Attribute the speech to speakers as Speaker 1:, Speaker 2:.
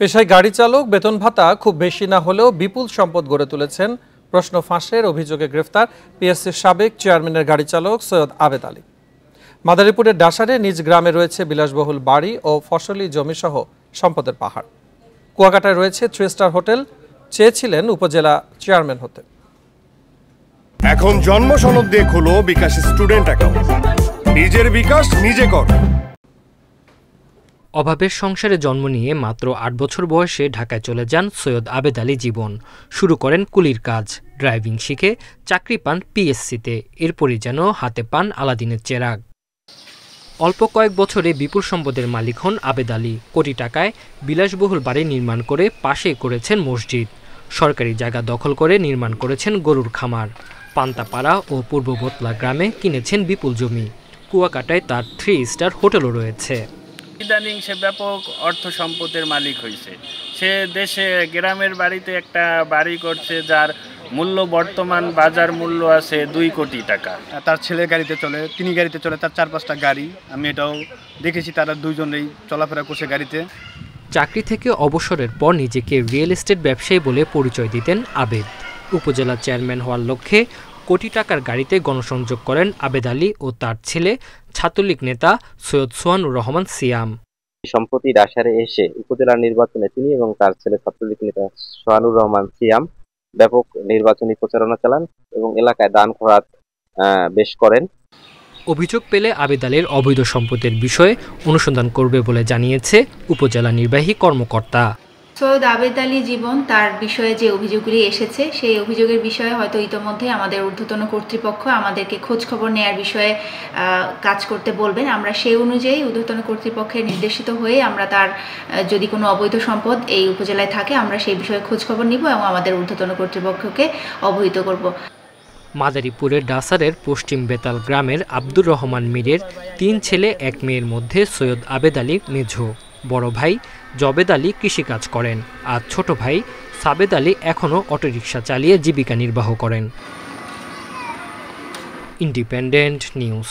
Speaker 1: পেশায় গাড়ি চালক বেতন ভাতা খুব বেশি না হলেও বিপুল সম্পদ গড়ে তুলেছেন প্রশ্ন ফাঁসের অভিযোগে গ্রেফতার পিএসসির সাবেক চেয়ারম্যানের গাড়ি চালক সৈয়দ আবেদ আলী মাদারীপুরের ডাসারে নিজ গ্রামে রয়েছে বিলাসবহুল বাড়ি ও ফসলি জমিসহ সম্পদের পাহাড় কুয়াকাটায় রয়েছে থ্রি স্টার হোটেল চেয়েছিলেন উপজেলা চেয়ারম্যান হতে এখন জন্ম সনদ দিয়ে খুলো বিকাশ স্টুডেন্ট অ্যাকাউন্ট নিজের বিকাশ নিজে কর
Speaker 2: অভাবের সংসারে জন্ম নিয়ে মাত্র আট বছর বয়সে ঢাকায় চলে যান সৈয়দ আবেদ আলী জীবন শুরু করেন কুলির কাজ ড্রাইভিং শিখে চাকরি পান পিএসসিতে এরপরই যেন হাতে পান আলাদিনের চেরাগ অল্প কয়েক বছরে বিপুল সম্পদের মালিক হন আবেদ আলী কোটি টাকায় বিলাসবহুল বাড়ি নির্মাণ করে পাশে করেছেন মসজিদ সরকারি জায়গা দখল করে নির্মাণ করেছেন গরুর খামার পান্তাপাড়া ও পূর্ব বোতলা গ্রামে কিনেছেন বিপুল জমি কুয়াকাটায় তার থ্রি স্টার হোটেলও রয়েছে
Speaker 3: ইদানিং সে ব্যাপক অর্থ সম্পদের মালিক হয়েছে সে দেশে গ্রামের বাড়িতে একটা বাড়ি করছে যার মূল্য বর্তমান বাজার মূল্য আছে দুই কোটি টাকা তার ছেলে গাড়িতে চলে তিনি গাড়িতে চলে তার চার পাঁচটা গাড়ি আমি এটাও দেখেছি তারা দুজনেই চলাফেরা করছে গাড়িতে
Speaker 2: চাকরি থেকে অবসরের পর নিজেকে রিয়েল এস্টেট ব্যবসায়ী বলে পরিচয় দিতেন আবেদ উপজেলা চেয়ারম্যান হওয়ার লক্ষ্যে কোটি টাকার গাড়িতে গণসংযোগ করেন আবেদ আলী ও তার ছেলে ছাত্রলীগ নেতা সৈয়দ সোহানুর রহমান সিয়াম
Speaker 4: সম্প্রতি রাশারে এসে উপজেলা নির্বাচনে তিনি এবং তার ছেলে ছাত্রলীগ নেতা সোহানুর রহমান সিয়াম ব্যাপক নির্বাচনী প্রচারণা চালান এবং এলাকায় দান খরাত বেশ করেন
Speaker 2: অভিযোগ পেলে আবেদ আলীর অবৈধ সম্পদের বিষয়ে অনুসন্ধান করবে বলে জানিয়েছে উপজেলা নির্বাহী কর্মকর্তা
Speaker 5: সৈয়দ আবেদ আলী জীবন তার বিষয়ে যে অভিযোগগুলি এসেছে সেই অভিযোগের বিষয়ে হয়তো ইতোমধ্যেই আমাদের ঊর্ধ্বতন কর্তৃপক্ষ আমাদেরকে খোঁজ খবর নেয়ার বিষয়ে কাজ করতে বলবেন আমরা সেই অনুযায়ী ঊর্ধ্বতন কর্তৃপক্ষের নির্দেশিত হয়ে আমরা তার যদি কোনো অবৈধ সম্পদ এই উপজেলায় থাকে আমরা সেই বিষয়ে খোঁজ খবর নিব এবং আমাদের ঊর্ধ্বতন কর্তৃপক্ষকে অবহিত করব
Speaker 2: মাদারীপুরের ডাসারের পশ্চিম বেতাল গ্রামের আব্দুর রহমান মীরের তিন ছেলে এক মেয়ের মধ্যে সৈয়দ আবেদ আলী মেঝো বড় ভাই জবেদ আলী কৃষিকাজ করেন আর ছোট ভাই সাবেদ আলী এখনও অটোরিকশা চালিয়ে জীবিকা নির্বাহ করেন ইন্ডিপেন্ডেন্ট নিউজ